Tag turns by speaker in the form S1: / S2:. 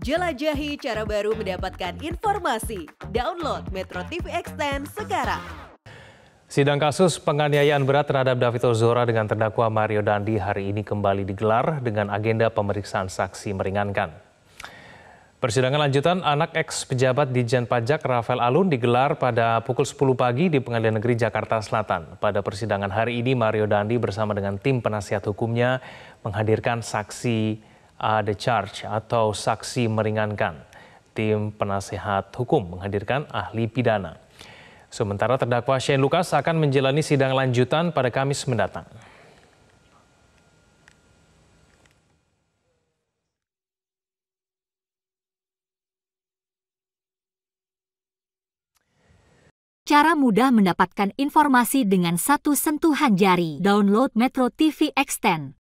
S1: Jelajahi cara baru mendapatkan informasi. Download Metro TV Extend
S2: sekarang.
S3: Sidang kasus penganiayaan berat terhadap David Ozora dengan terdakwa Mario Dandi hari ini kembali digelar dengan agenda pemeriksaan saksi meringankan. Persidangan lanjutan anak eks pejabat Dijen Pajak Rafael Alun digelar pada pukul 10 pagi di Pengadilan Negeri Jakarta Selatan. Pada persidangan hari ini Mario Dandi bersama dengan tim penasihat hukumnya menghadirkan saksi ada charge atau saksi meringankan. Tim penasehat hukum menghadirkan ahli pidana. Sementara terdakwa Shane Lucas akan menjalani sidang lanjutan pada Kamis mendatang.
S4: cara mudah mendapatkan informasi dengan satu sentuhan jari. Download Metro TV
S5: Extend.